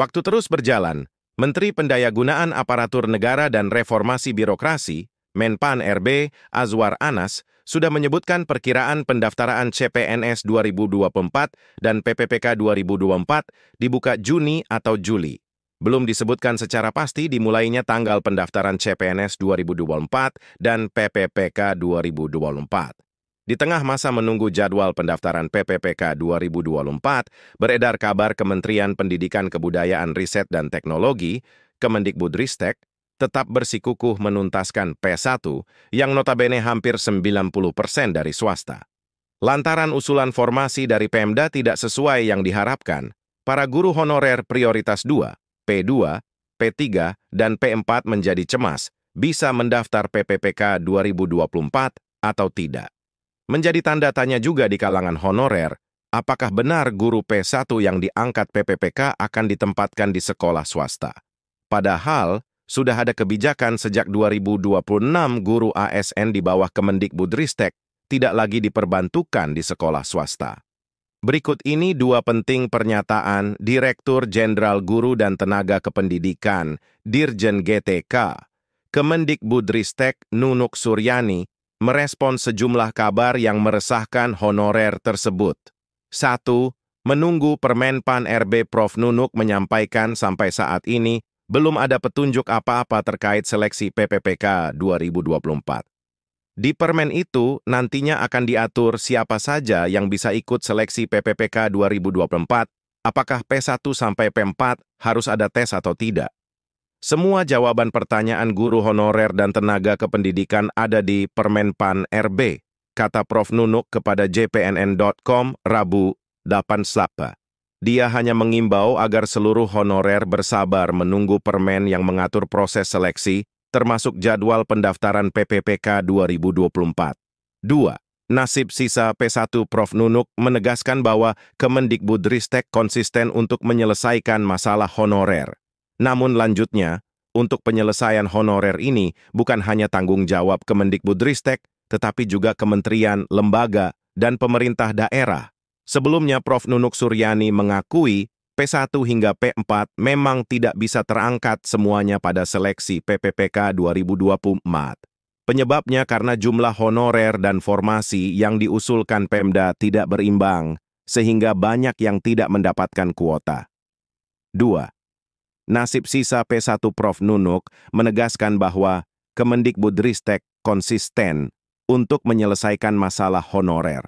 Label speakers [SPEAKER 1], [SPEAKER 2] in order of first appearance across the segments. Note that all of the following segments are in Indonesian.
[SPEAKER 1] Waktu terus berjalan, Menteri Pendayagunaan Aparatur Negara dan Reformasi Birokrasi, Menpan RB, Azwar Anas, sudah menyebutkan perkiraan pendaftaran CPNS 2024 dan PPPK 2024 dibuka Juni atau Juli. Belum disebutkan secara pasti dimulainya tanggal pendaftaran CPNS 2024 dan PPPK 2024. Di tengah masa menunggu jadwal pendaftaran PPPK 2024, beredar kabar Kementerian Pendidikan Kebudayaan Riset dan Teknologi, Kemendikbudristek, tetap bersikukuh menuntaskan P1 yang notabene hampir 90% persen dari swasta. Lantaran usulan formasi dari Pemda tidak sesuai yang diharapkan, para guru honorer prioritas 2, P2, P3, dan P4 menjadi cemas bisa mendaftar PPPK 2024 atau tidak. Menjadi tanda tanya juga di kalangan honorer, apakah benar guru P1 yang diangkat PPPK akan ditempatkan di sekolah swasta? Padahal, sudah ada kebijakan sejak 2026 guru ASN di bawah Kemendikbudristek tidak lagi diperbantukan di sekolah swasta. Berikut ini dua penting pernyataan Direktur Jenderal Guru dan Tenaga Kependidikan, Dirjen GTK, Kemendikbudristek Nunuk Suryani merespon sejumlah kabar yang meresahkan honorer tersebut. satu, Menunggu Permenpan RB Prof. Nunuk menyampaikan sampai saat ini belum ada petunjuk apa-apa terkait seleksi PPPK 2024. Di permen itu nantinya akan diatur siapa saja yang bisa ikut seleksi PPPK 2024, apakah P1 sampai P4 harus ada tes atau tidak. Semua jawaban pertanyaan guru honorer dan tenaga kependidikan ada di Permenpan RB, kata Prof. Nunuk kepada jpnn.com Rabu 8 Sapa. Dia hanya mengimbau agar seluruh honorer bersabar menunggu permen yang mengatur proses seleksi, termasuk jadwal pendaftaran PPPK 2024. 2. Nasib sisa P1 Prof. Nunuk menegaskan bahwa Kemendikbudristek konsisten untuk menyelesaikan masalah honorer. Namun lanjutnya, untuk penyelesaian honorer ini bukan hanya tanggung jawab Kemendikbudristek, tetapi juga kementerian, lembaga, dan pemerintah daerah. Sebelumnya Prof. Nunuk Suryani mengakui P1 hingga P4 memang tidak bisa terangkat semuanya pada seleksi PPPK 2024. Penyebabnya karena jumlah honorer dan formasi yang diusulkan Pemda tidak berimbang, sehingga banyak yang tidak mendapatkan kuota. 2. Nasib sisa P1 Prof. Nunuk menegaskan bahwa Kemendikbudristek konsisten untuk menyelesaikan masalah honorer.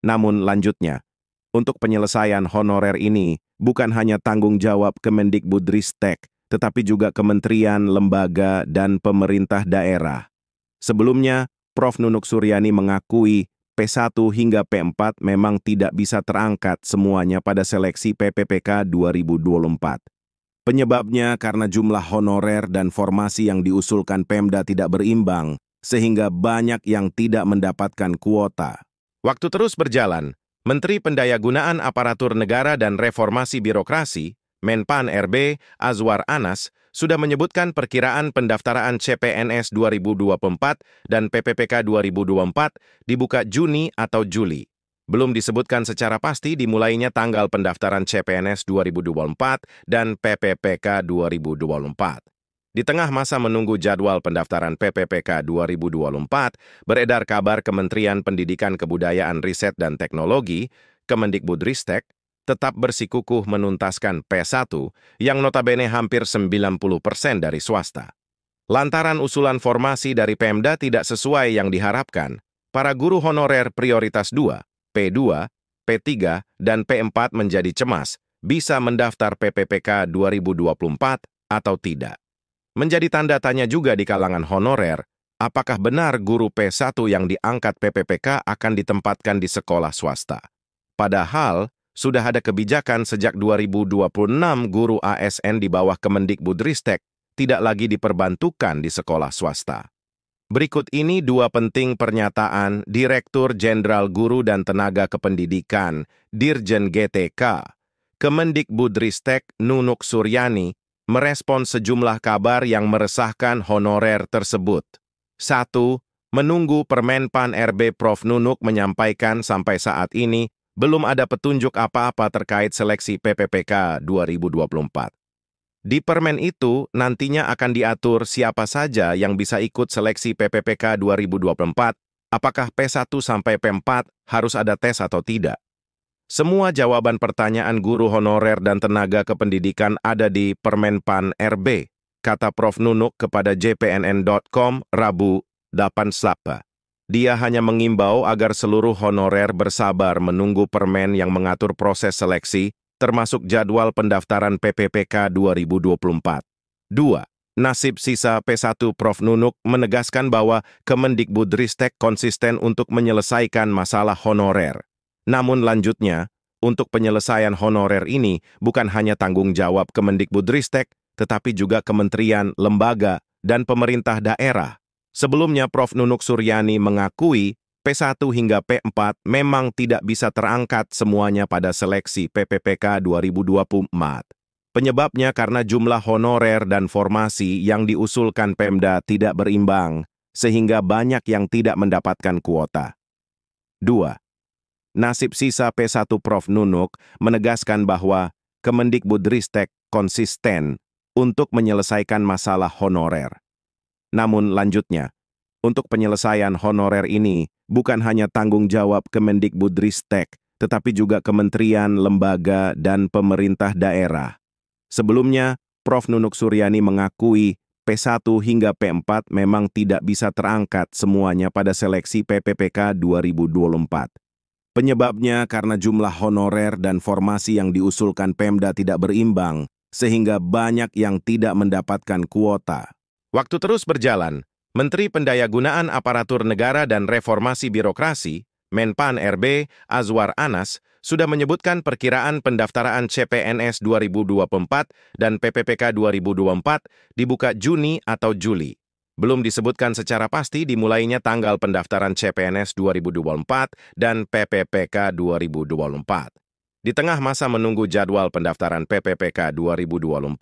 [SPEAKER 1] Namun lanjutnya, untuk penyelesaian honorer ini bukan hanya tanggung jawab Kemendikbudristek, tetapi juga kementerian, lembaga, dan pemerintah daerah. Sebelumnya, Prof. Nunuk Suryani mengakui P1 hingga P4 memang tidak bisa terangkat semuanya pada seleksi PPPK 2024. Penyebabnya karena jumlah honorer dan formasi yang diusulkan Pemda tidak berimbang, sehingga banyak yang tidak mendapatkan kuota. Waktu terus berjalan, Menteri Pendayagunaan Aparatur Negara dan Reformasi Birokrasi, Menpan RB, Azwar Anas, sudah menyebutkan perkiraan pendaftaran CPNS 2024 dan PPPK 2024 dibuka Juni atau Juli. Belum disebutkan secara pasti dimulainya tanggal pendaftaran CPNS 2024 dan PPPK 2024. Di tengah masa menunggu jadwal pendaftaran PPPK 2024, beredar kabar Kementerian Pendidikan Kebudayaan Riset dan Teknologi, Kemendikbudristek, tetap bersikukuh menuntaskan P1 yang notabene hampir 90% persen dari swasta. Lantaran usulan formasi dari Pemda tidak sesuai yang diharapkan, para guru honorer prioritas 2 P2, P3, dan P4 menjadi cemas, bisa mendaftar PPPK 2024 atau tidak. Menjadi tanda tanya juga di kalangan honorer, apakah benar guru P1 yang diangkat PPPK akan ditempatkan di sekolah swasta. Padahal, sudah ada kebijakan sejak 2026 guru ASN di bawah Kemendikbudristek tidak lagi diperbantukan di sekolah swasta. Berikut ini dua penting pernyataan Direktur Jenderal Guru dan Tenaga Kependidikan, Dirjen GTK, Kemendikbudristek Nunuk Suryani, merespon sejumlah kabar yang meresahkan honorer tersebut. Satu, Menunggu Permenpan RB Prof. Nunuk menyampaikan sampai saat ini belum ada petunjuk apa-apa terkait seleksi PPPK 2024. Di permen itu nantinya akan diatur siapa saja yang bisa ikut seleksi PPPK 2024, apakah P1 sampai P4 harus ada tes atau tidak. Semua jawaban pertanyaan guru honorer dan tenaga kependidikan ada di Permen Pan RB, kata Prof. Nunuk kepada jpnn.com Rabu 8 Slapa. Dia hanya mengimbau agar seluruh honorer bersabar menunggu permen yang mengatur proses seleksi termasuk jadwal pendaftaran PPPK 2024. 2. Nasib sisa P1 Prof. Nunuk menegaskan bahwa Kemendikbudristek konsisten untuk menyelesaikan masalah honorer. Namun lanjutnya, untuk penyelesaian honorer ini bukan hanya tanggung jawab Kemendikbudristek, tetapi juga kementerian, lembaga, dan pemerintah daerah. Sebelumnya Prof. Nunuk Suryani mengakui P1 hingga P4 memang tidak bisa terangkat semuanya pada seleksi PPPK 2024. Penyebabnya karena jumlah honorer dan formasi yang diusulkan Pemda tidak berimbang, sehingga banyak yang tidak mendapatkan kuota. 2. Nasib sisa P1 Prof. Nunuk menegaskan bahwa Kemendikbudristek konsisten untuk menyelesaikan masalah honorer. Namun lanjutnya, untuk penyelesaian honorer ini, bukan hanya tanggung jawab Kemendikbudristek, tetapi juga kementerian, lembaga, dan pemerintah daerah. Sebelumnya, Prof. Nunuk Suryani mengakui P1 hingga P4 memang tidak bisa terangkat semuanya pada seleksi PPPK 2024. Penyebabnya karena jumlah honorer dan formasi yang diusulkan Pemda tidak berimbang, sehingga banyak yang tidak mendapatkan kuota. Waktu terus berjalan, Menteri Pendayagunaan Aparatur Negara dan Reformasi Birokrasi, Menpan RB, Azwar Anas, sudah menyebutkan perkiraan pendaftaran CPNS 2024 dan PPPK 2024 dibuka Juni atau Juli. Belum disebutkan secara pasti dimulainya tanggal pendaftaran CPNS 2024 dan PPPK 2024. Di tengah masa menunggu jadwal pendaftaran PPPK 2024,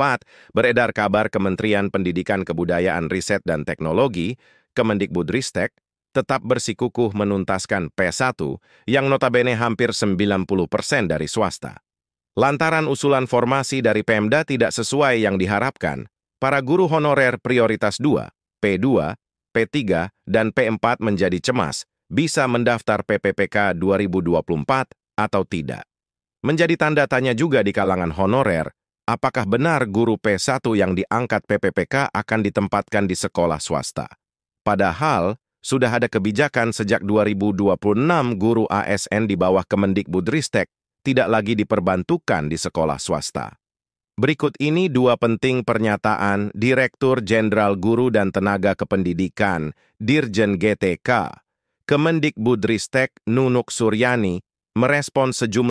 [SPEAKER 1] beredar kabar Kementerian Pendidikan Kebudayaan Riset dan Teknologi, Kemendikbudristek, tetap bersikukuh menuntaskan P1 yang notabene hampir 90% persen dari swasta. Lantaran usulan formasi dari Pemda tidak sesuai yang diharapkan, para guru honorer prioritas 2, P2, P3, dan P4 menjadi cemas bisa mendaftar PPPK 2024 atau tidak. Menjadi tanda tanya juga di kalangan honorer, apakah benar guru P1 yang diangkat PPPK akan ditempatkan di sekolah swasta? Padahal, sudah ada kebijakan sejak 2026 guru ASN di bawah Kemendikbudristek tidak lagi diperbantukan di sekolah swasta. Berikut ini dua penting pernyataan Direktur Jenderal Guru dan Tenaga Kependidikan, Dirjen GTK, Kemendikbudristek Nunuk Suryani, merespon sejumlah